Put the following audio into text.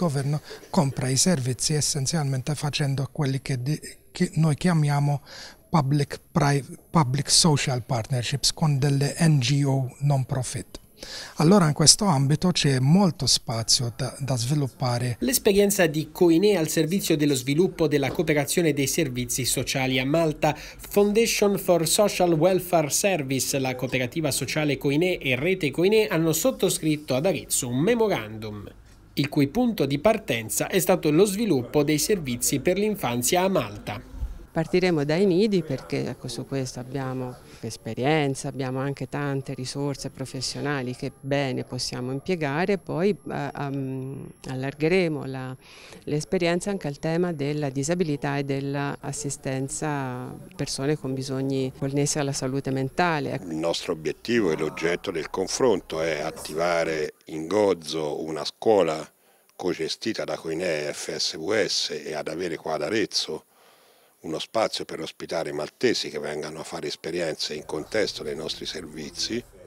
governo compra i servizi essenzialmente facendo quelli che, di, che noi chiamiamo public, private, public social partnerships con delle NGO non profit. Allora in questo ambito c'è molto spazio da, da sviluppare. L'esperienza di Coinea al servizio dello sviluppo della cooperazione dei servizi sociali a Malta, Foundation for Social Welfare Service, la cooperativa sociale Coinea e Rete Coinea hanno sottoscritto ad Arezzo un memorandum il cui punto di partenza è stato lo sviluppo dei servizi per l'infanzia a Malta. Partiremo dai nidi perché ecco, su questo abbiamo esperienza, abbiamo anche tante risorse professionali che bene possiamo impiegare, poi eh, um, allargheremo l'esperienza anche al tema della disabilità e dell'assistenza a persone con bisogni connessi alla salute mentale. Il nostro obiettivo e l'oggetto del confronto è attivare in Gozzo una scuola cogestita da Coinea e FSVS e ad avere qua ad Arezzo uno spazio per ospitare maltesi che vengano a fare esperienze in contesto dei nostri servizi